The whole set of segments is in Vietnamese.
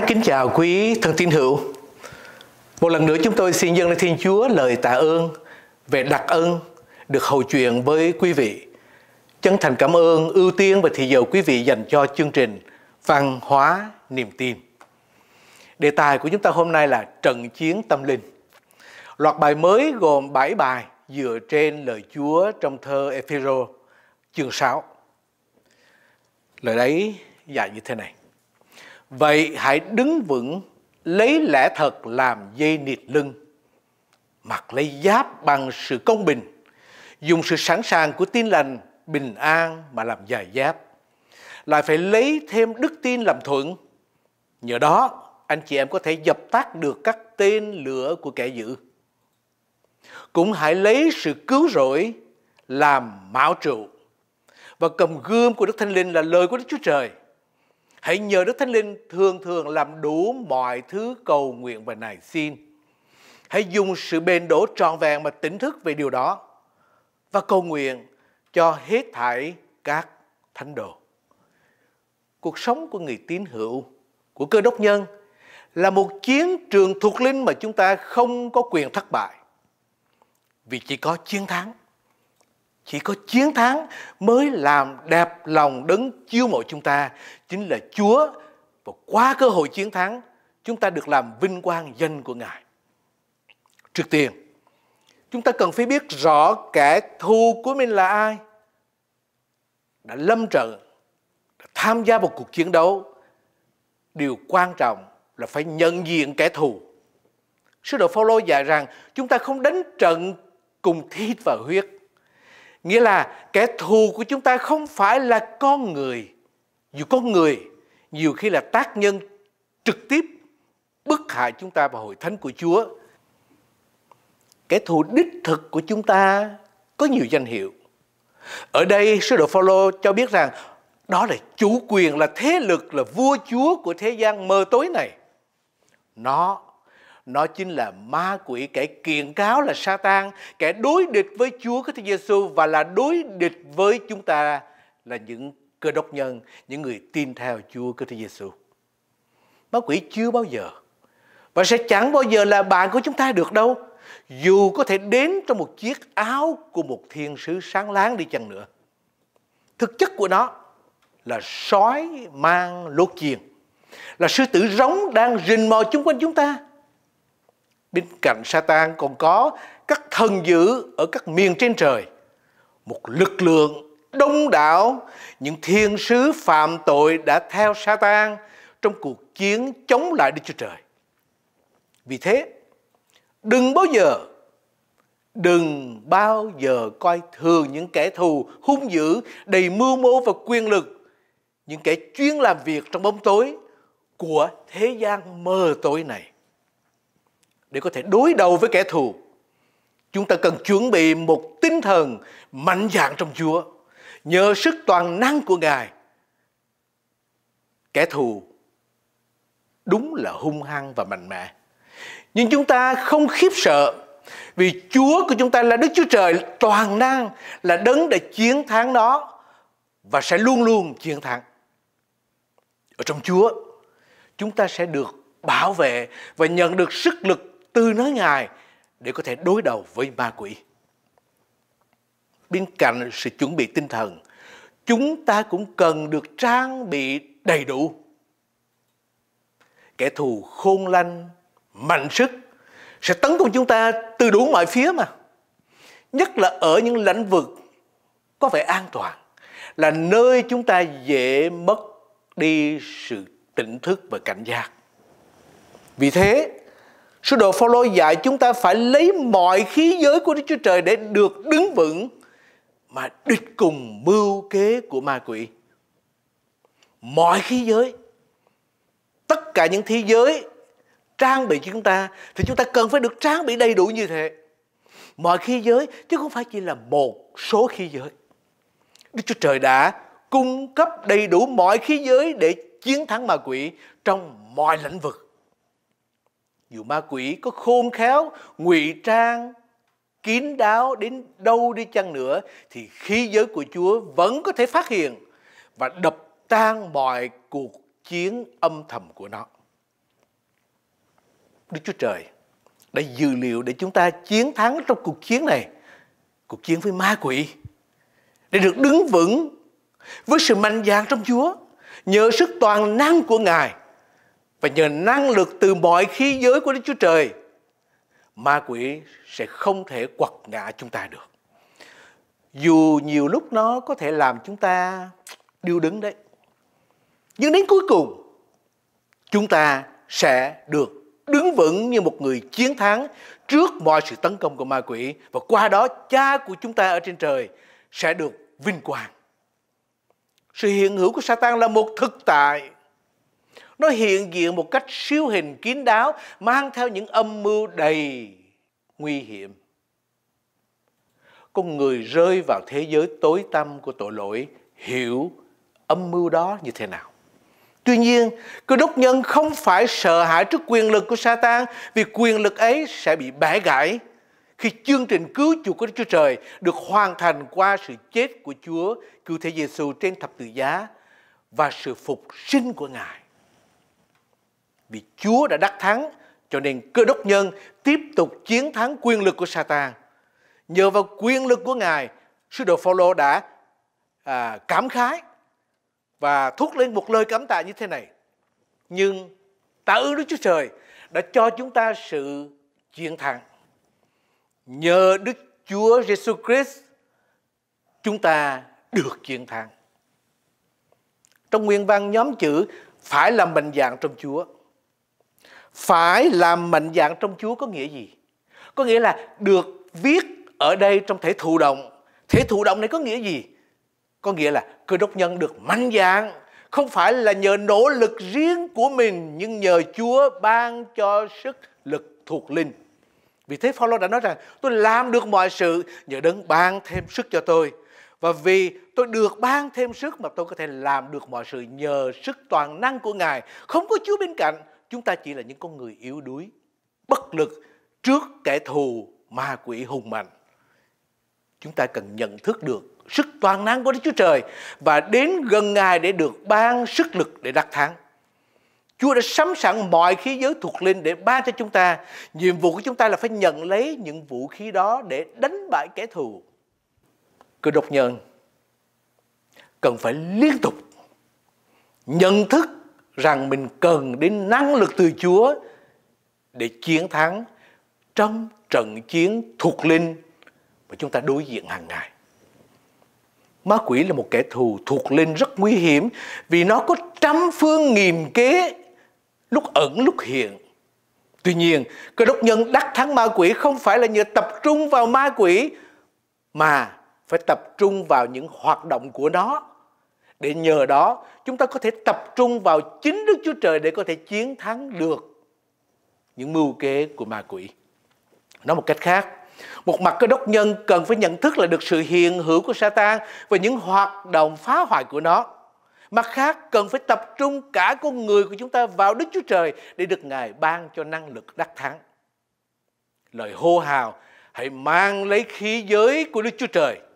Ái kính chào quý thân tín hữu. Một lần nữa chúng tôi xin dâng lên Thiên Chúa lời tạ ơn về đặc ân được hầu chuyện với quý vị. Chân thành cảm ơn ưu tiên và thị giờ quý vị dành cho chương trình Văn hóa niềm tin. Đề tài của chúng ta hôm nay là trận chiến tâm linh. Loạt bài mới gồm 7 bài dựa trên lời Chúa trong thơ Ephiro chương 6. Lời đấy dài như thế này. Vậy hãy đứng vững, lấy lẽ thật làm dây niệt lưng, mặc lấy giáp bằng sự công bình, dùng sự sẵn sàng của tin lành, bình an mà làm dài giáp. Lại phải lấy thêm đức tin làm thuận. Nhờ đó, anh chị em có thể dập tắt được các tên lửa của kẻ dữ. Cũng hãy lấy sự cứu rỗi làm mão trụ. Và cầm gươm của Đức Thánh Linh là lời của Đức Chúa Trời Hãy nhờ Đức Thánh Linh thường thường làm đủ mọi thứ cầu nguyện và nài xin. Hãy dùng sự bền đổ tròn vẹn mà tỉnh thức về điều đó và cầu nguyện cho hết thảy các thánh đồ. Cuộc sống của người tín hữu, của cơ đốc nhân là một chiến trường thuộc linh mà chúng ta không có quyền thất bại. Vì chỉ có chiến thắng chỉ có chiến thắng mới làm đẹp lòng đấng chiêu mộ chúng ta chính là Chúa và qua cơ hội chiến thắng chúng ta được làm vinh quang danh của Ngài. Trước tiên, chúng ta cần phải biết rõ kẻ thù của mình là ai đã lâm trận, đã tham gia một cuộc chiến đấu. Điều quan trọng là phải nhận diện kẻ thù. Sứ đồ Phaolô dạy rằng chúng ta không đánh trận cùng thịt và huyết Nghĩa là kẻ thù của chúng ta không phải là con người. Dù con người nhiều khi là tác nhân trực tiếp bức hại chúng ta và hội thánh của Chúa. Kẻ thù đích thực của chúng ta có nhiều danh hiệu. Ở đây sứ đồ Phaolô cho biết rằng đó là chủ quyền là thế lực là vua chúa của thế gian mơ tối này. Nó nó chính là ma quỷ kẻ kiện cáo là Satan, kẻ đối địch với Chúa Christ Giêsu và là đối địch với chúng ta là những cơ đốc nhân, những người tin theo Chúa Christ Giêsu. Ma quỷ chưa bao giờ và sẽ chẳng bao giờ là bạn của chúng ta được đâu. Dù có thể đến trong một chiếc áo của một thiên sứ sáng láng đi chăng nữa. Thực chất của nó là sói mang lốt chiền. Là sư tử rống đang rình mò chung quanh chúng ta bên cạnh Satan còn có các thần dữ ở các miền trên trời, một lực lượng đông đảo những thiên sứ phạm tội đã theo Satan trong cuộc chiến chống lại Đức Chúa Trời. Vì thế, đừng bao giờ đừng bao giờ coi thường những kẻ thù hung dữ, đầy mưu mô và quyền lực, những kẻ chuyên làm việc trong bóng tối của thế gian mờ tối này để có thể đối đầu với kẻ thù. Chúng ta cần chuẩn bị một tinh thần mạnh dạn trong Chúa, nhờ sức toàn năng của Ngài. Kẻ thù đúng là hung hăng và mạnh mẽ. Nhưng chúng ta không khiếp sợ vì Chúa của chúng ta là Đức Chúa Trời toàn năng là đấng để chiến thắng nó và sẽ luôn luôn chiến thắng. Ở trong Chúa, chúng ta sẽ được bảo vệ và nhận được sức lực tư nói Ngài để có thể đối đầu với ma quỷ. Bên cạnh sự chuẩn bị tinh thần, chúng ta cũng cần được trang bị đầy đủ. Kẻ thù khôn lanh, mạnh sức sẽ tấn công chúng ta từ đủ mọi phía mà. Nhất là ở những lãnh vực có vẻ an toàn, là nơi chúng ta dễ mất đi sự tỉnh thức và cảnh giác. Vì thế, Sứ đồ Phaolô dạy chúng ta phải lấy mọi khí giới của Đức Chúa Trời để được đứng vững mà địch cùng mưu kế của ma quỷ. Mọi khí giới, tất cả những thế giới trang bị cho chúng ta thì chúng ta cần phải được trang bị đầy đủ như thế. Mọi khí giới chứ không phải chỉ là một số khí giới. Đức Chúa Trời đã cung cấp đầy đủ mọi khí giới để chiến thắng ma quỷ trong mọi lĩnh vực dù ma quỷ có khôn khéo, ngụy trang, kín đáo đến đâu đi chăng nữa thì khí giới của Chúa vẫn có thể phát hiện và đập tan mọi cuộc chiến âm thầm của nó. Đức Chúa Trời đã dự liệu để chúng ta chiến thắng trong cuộc chiến này, cuộc chiến với ma quỷ, để được đứng vững với sự mạnh dạn trong Chúa, nhờ sức toàn năng của Ngài và nhờ năng lực từ mọi khí giới của Đức Chúa Trời, ma quỷ sẽ không thể quật ngã chúng ta được. Dù nhiều lúc nó có thể làm chúng ta điêu đứng đấy. Nhưng đến cuối cùng, chúng ta sẽ được đứng vững như một người chiến thắng trước mọi sự tấn công của ma quỷ và qua đó cha của chúng ta ở trên trời sẽ được vinh quang. Sự hiện hữu của Satan là một thực tại nó hiện diện một cách siêu hình kín đáo mang theo những âm mưu đầy nguy hiểm con người rơi vào thế giới tối tăm của tội lỗi hiểu âm mưu đó như thế nào Tuy nhiên, cơ đốc nhân không phải sợ hãi trước quyền lực của Satan vì quyền lực ấy sẽ bị bẻ gãy khi chương trình cứu chuộc của Đức Chúa Trời được hoàn thành qua sự chết của Chúa, cứu thế Giêsu trên thập tự giá và sự phục sinh của Ngài vì Chúa đã đắc thắng cho nên cơ đốc nhân tiếp tục chiến thắng quyền lực của Satan. Nhờ vào quyền lực của Ngài, sứ đồ Phaolô đã à, cảm khái và thúc lên một lời cảm tạ như thế này. Nhưng tạ ơn Đức Chúa Trời đã cho chúng ta sự chiến thắng. Nhờ Đức Chúa Giêsu Christ chúng ta được chiến thắng. Trong nguyên văn nhóm chữ phải làm bình dạng trong Chúa phải làm mạnh dạng trong Chúa có nghĩa gì? Có nghĩa là được viết ở đây trong thể thụ động. Thể thụ động này có nghĩa gì? Có nghĩa là cơ đốc nhân được mạnh dạng, không phải là nhờ nỗ lực riêng của mình nhưng nhờ Chúa ban cho sức lực thuộc linh. Vì thế Phaolô đã nói rằng tôi làm được mọi sự nhờ đấng ban thêm sức cho tôi. Và vì tôi được ban thêm sức mà tôi có thể làm được mọi sự nhờ sức toàn năng của Ngài. Không có Chúa bên cạnh chúng ta chỉ là những con người yếu đuối, bất lực trước kẻ thù ma quỷ hùng mạnh. Chúng ta cần nhận thức được sức toàn năng của Đức Chúa Trời và đến gần Ngài để được ban sức lực để đắc thắng. Chúa đã sắm sẵn mọi khí giới thuộc linh để ban cho chúng ta. Nhiệm vụ của chúng ta là phải nhận lấy những vũ khí đó để đánh bại kẻ thù. Cơ độc nhân cần phải liên tục nhận thức rằng mình cần đến năng lực từ Chúa để chiến thắng trong trận chiến thuộc linh mà chúng ta đối diện hàng ngày. Ma quỷ là một kẻ thù thuộc linh rất nguy hiểm vì nó có trăm phương nghìn kế lúc ẩn lúc hiện. Tuy nhiên, cơ đốc nhân đắc thắng ma quỷ không phải là nhờ tập trung vào ma quỷ mà phải tập trung vào những hoạt động của nó để nhờ đó chúng ta có thể tập trung vào chính Đức Chúa Trời để có thể chiến thắng được những mưu kế của ma quỷ. Nói một cách khác, một mặt cơ đốc nhân cần phải nhận thức là được sự hiện hữu của Satan và những hoạt động phá hoại của nó. Mặt khác, cần phải tập trung cả con người của chúng ta vào Đức Chúa Trời để được Ngài ban cho năng lực đắc thắng. Lời hô hào, hãy mang lấy khí giới của Đức Chúa Trời –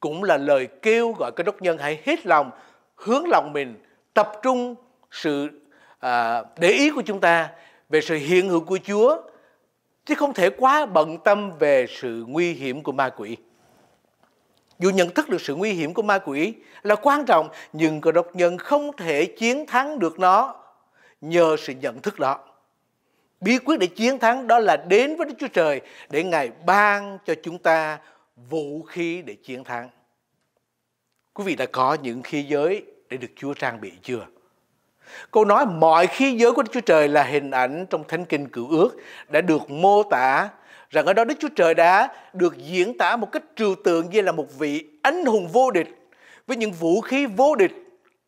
cũng là lời kêu gọi các đốc nhân hãy hết lòng hướng lòng mình tập trung sự à, để ý của chúng ta về sự hiện hữu của Chúa chứ không thể quá bận tâm về sự nguy hiểm của ma quỷ. Dù nhận thức được sự nguy hiểm của ma quỷ là quan trọng nhưng cơ đốc nhân không thể chiến thắng được nó nhờ sự nhận thức đó. Bí quyết để chiến thắng đó là đến với Đức Chúa Trời để Ngài ban cho chúng ta vũ khí để chiến thắng. Quý vị đã có những khí giới để được Chúa trang bị chưa? Câu nói mọi khí giới của Đức Chúa Trời là hình ảnh trong Thánh Kinh Cựu Ước đã được mô tả rằng ở đó Đức Chúa Trời đã được diễn tả một cách trừu tượng như là một vị anh hùng vô địch với những vũ khí vô địch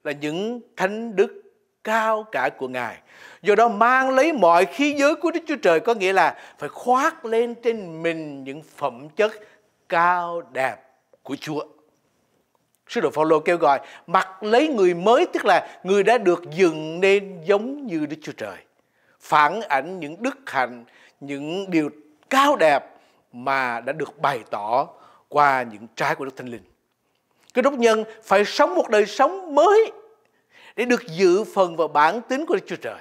là những thánh đức cao cả của Ngài. Do đó mang lấy mọi khí giới của Đức Chúa Trời có nghĩa là phải khoác lên trên mình những phẩm chất cao đẹp của Chúa. Sứ đồ Phaolô kêu gọi mặc lấy người mới tức là người đã được dựng nên giống như Đức Chúa Trời, phản ảnh những đức hạnh, những điều cao đẹp mà đã được bày tỏ qua những trái của Đức Thánh Linh. Cái đốc nhân phải sống một đời sống mới để được dự phần vào bản tính của Đức Chúa Trời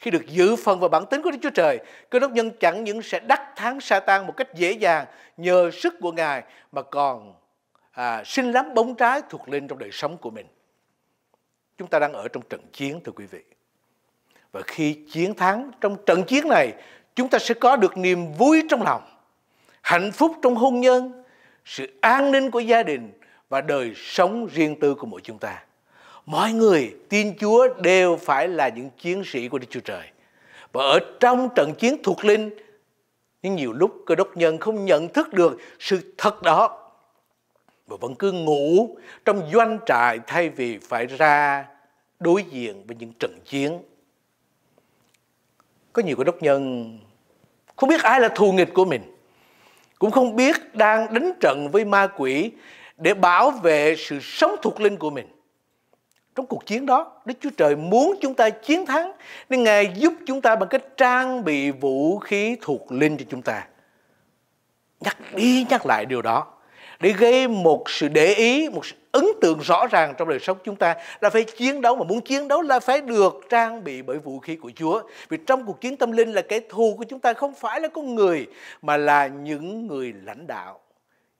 khi được dự phần vào bản tính của Đức Chúa Trời, cơ đốc nhân chẳng những sẽ đắc thắng Satan một cách dễ dàng nhờ sức của Ngài mà còn à, sinh lắm bóng trái thuộc lên trong đời sống của mình. Chúng ta đang ở trong trận chiến thưa quý vị. Và khi chiến thắng trong trận chiến này, chúng ta sẽ có được niềm vui trong lòng, hạnh phúc trong hôn nhân, sự an ninh của gia đình và đời sống riêng tư của mỗi chúng ta mọi người tin Chúa đều phải là những chiến sĩ của Đức Chúa Trời. Và ở trong trận chiến thuộc linh, nhưng nhiều lúc cơ đốc nhân không nhận thức được sự thật đó và vẫn cứ ngủ trong doanh trại thay vì phải ra đối diện với những trận chiến. Có nhiều cơ đốc nhân không biết ai là thù nghịch của mình, cũng không biết đang đánh trận với ma quỷ để bảo vệ sự sống thuộc linh của mình trong cuộc chiến đó Đức Chúa Trời muốn chúng ta chiến thắng nên Ngài giúp chúng ta bằng cách trang bị vũ khí thuộc linh cho chúng ta nhắc đi nhắc lại điều đó để gây một sự để ý một sự ấn tượng rõ ràng trong đời sống chúng ta là phải chiến đấu mà muốn chiến đấu là phải được trang bị bởi vũ khí của Chúa vì trong cuộc chiến tâm linh là kẻ thù của chúng ta không phải là con người mà là những người lãnh đạo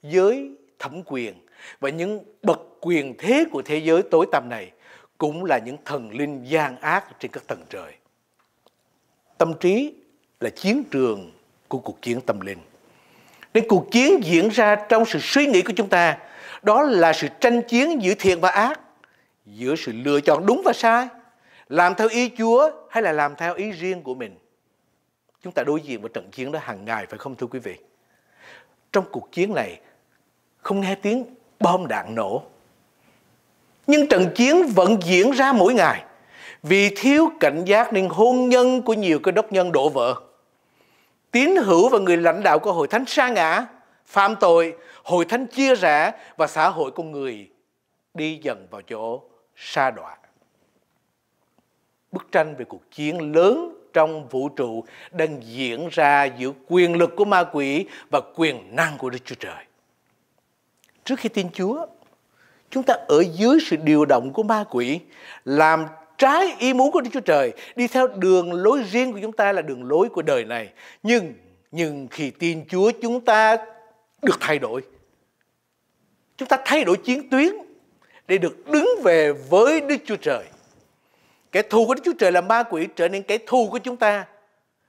giới thẩm quyền và những bậc quyền thế của thế giới tối tăm này cũng là những thần linh gian ác trên các tầng trời. Tâm trí là chiến trường của cuộc chiến tâm linh. Nên cuộc chiến diễn ra trong sự suy nghĩ của chúng ta, đó là sự tranh chiến giữa thiện và ác, giữa sự lựa chọn đúng và sai, làm theo ý Chúa hay là làm theo ý riêng của mình. Chúng ta đối diện với trận chiến đó hàng ngày phải không thưa quý vị? Trong cuộc chiến này không nghe tiếng bom đạn nổ nhưng trận chiến vẫn diễn ra mỗi ngày vì thiếu cảnh giác nên hôn nhân của nhiều cơ đốc nhân đổ vỡ tín hữu và người lãnh đạo của hội thánh sa ngã phạm tội hội thánh chia rẽ và xã hội con người đi dần vào chỗ sa đọa bức tranh về cuộc chiến lớn trong vũ trụ đang diễn ra giữa quyền lực của ma quỷ và quyền năng của Đức Chúa Trời. Trước khi tin Chúa, Chúng ta ở dưới sự điều động của ma quỷ làm trái ý muốn của Đức Chúa Trời, đi theo đường lối riêng của chúng ta là đường lối của đời này. Nhưng nhưng khi tin Chúa chúng ta được thay đổi. Chúng ta thay đổi chiến tuyến để được đứng về với Đức Chúa Trời. Kẻ thù của Đức Chúa Trời là ma quỷ trở nên kẻ thù của chúng ta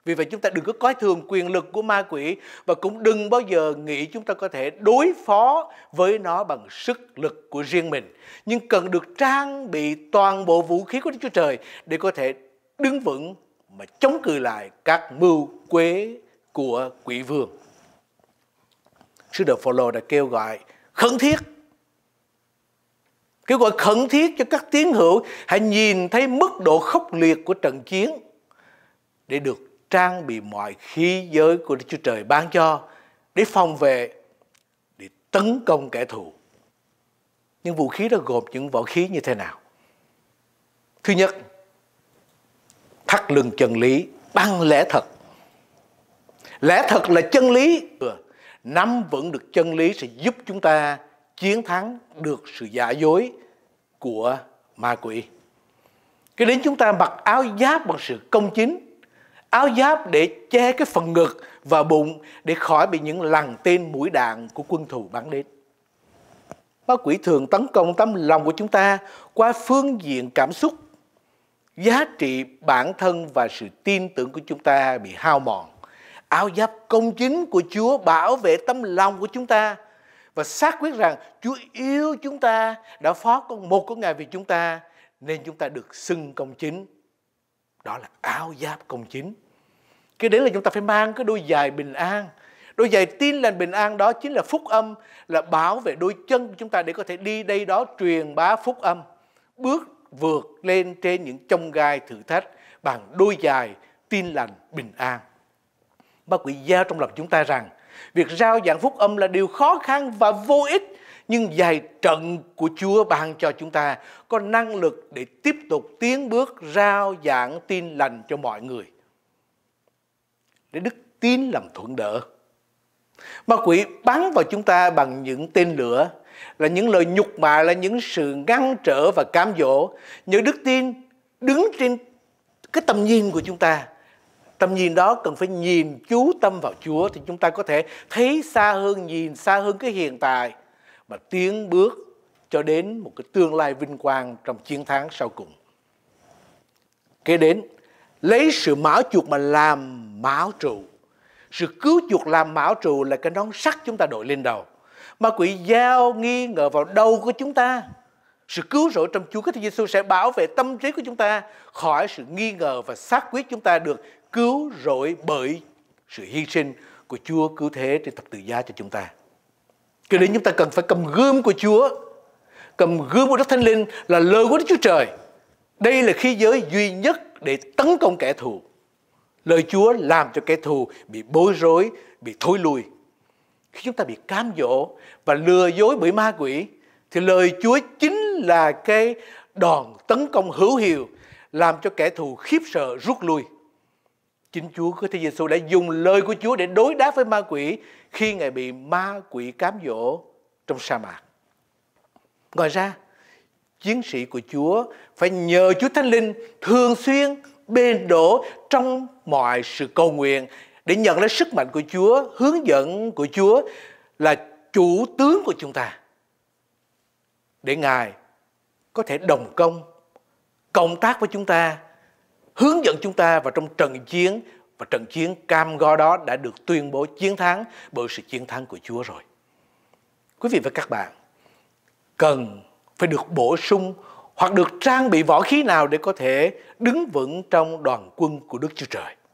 vì vậy chúng ta đừng có coi thường quyền lực của ma quỷ và cũng đừng bao giờ nghĩ chúng ta có thể đối phó với nó bằng sức lực của riêng mình. Nhưng cần được trang bị toàn bộ vũ khí của Đức Chúa Trời để có thể đứng vững mà chống cự lại các mưu quế của quỷ vương. Sư đồ Phaolô đã kêu gọi khẩn thiết kêu gọi khẩn thiết cho các tiến hữu hãy nhìn thấy mức độ khốc liệt của trận chiến để được trang bị mọi khí giới của Đức Chúa Trời ban cho để phòng vệ, để tấn công kẻ thù. Những vũ khí đó gồm những vũ khí như thế nào? Thứ nhất, thắt lưng chân lý bằng lẽ thật. Lẽ thật là chân lý. Nắm vững được chân lý sẽ giúp chúng ta chiến thắng được sự giả dối của ma quỷ. Cái đến chúng ta mặc áo giáp bằng sự công chính áo giáp để che cái phần ngực và bụng để khỏi bị những lằn tên mũi đạn của quân thù bắn đến. Ma quỷ thường tấn công tấm lòng của chúng ta qua phương diện cảm xúc, giá trị bản thân và sự tin tưởng của chúng ta bị hao mòn. Áo giáp công chính của Chúa bảo vệ tấm lòng của chúng ta và xác quyết rằng Chúa yêu chúng ta đã phó con một của Ngài vì chúng ta nên chúng ta được xưng công chính đó là áo giáp công chính cái đấy là chúng ta phải mang cái đôi giày bình an đôi giày tin lành bình an đó chính là phúc âm là bảo vệ đôi chân của chúng ta để có thể đi đây đó truyền bá phúc âm bước vượt lên trên những chông gai thử thách bằng đôi giày tin lành bình an ba quỷ giao trong lòng chúng ta rằng việc rao giảng phúc âm là điều khó khăn và vô ích nhưng dài trận của Chúa ban cho chúng ta có năng lực để tiếp tục tiến bước rao giảng tin lành cho mọi người. Để đức tin làm thuận đỡ. Ma quỷ bắn vào chúng ta bằng những tên lửa, là những lời nhục mạ, là những sự ngăn trở và cám dỗ. Những đức tin đứng trên cái tầm nhìn của chúng ta tầm nhìn đó cần phải nhìn chú tâm vào Chúa thì chúng ta có thể thấy xa hơn, nhìn xa hơn cái hiện tại mà tiến bước cho đến một cái tương lai vinh quang trong chiến thắng sau cùng. Kế đến, lấy sự mão chuột mà làm mão trụ. Sự cứu chuột làm mão trụ là cái nón sắt chúng ta đội lên đầu. Ma quỷ giao nghi ngờ vào đầu của chúng ta. Sự cứu rỗi trong Chúa cái Christ Giêsu sẽ bảo vệ tâm trí của chúng ta khỏi sự nghi ngờ và xác quyết chúng ta được cứu rỗi bởi sự hy sinh của Chúa cứu thế trên thập tự giá cho chúng ta. Cho nên chúng ta cần phải cầm gươm của Chúa, cầm gươm của Đức Thánh Linh là lời của Đức Chúa Trời. Đây là khí giới duy nhất để tấn công kẻ thù. Lời Chúa làm cho kẻ thù bị bối rối, bị thối lui. Khi chúng ta bị cám dỗ và lừa dối bởi ma quỷ, thì lời Chúa chính là cái đòn tấn công hữu hiệu làm cho kẻ thù khiếp sợ rút lui. Chính Chúa của Thế Giêsu đã dùng lời của Chúa để đối đáp với ma quỷ khi Ngài bị ma quỷ cám dỗ trong sa mạc. Ngoài ra, chiến sĩ của Chúa phải nhờ Chúa Thánh Linh thường xuyên bên đổ trong mọi sự cầu nguyện để nhận lấy sức mạnh của Chúa, hướng dẫn của Chúa là chủ tướng của chúng ta. Để Ngài có thể đồng công, cộng tác với chúng ta hướng dẫn chúng ta vào trong trận chiến và trận chiến cam go đó đã được tuyên bố chiến thắng bởi sự chiến thắng của Chúa rồi. Quý vị và các bạn cần phải được bổ sung hoặc được trang bị võ khí nào để có thể đứng vững trong đoàn quân của Đức Chúa Trời.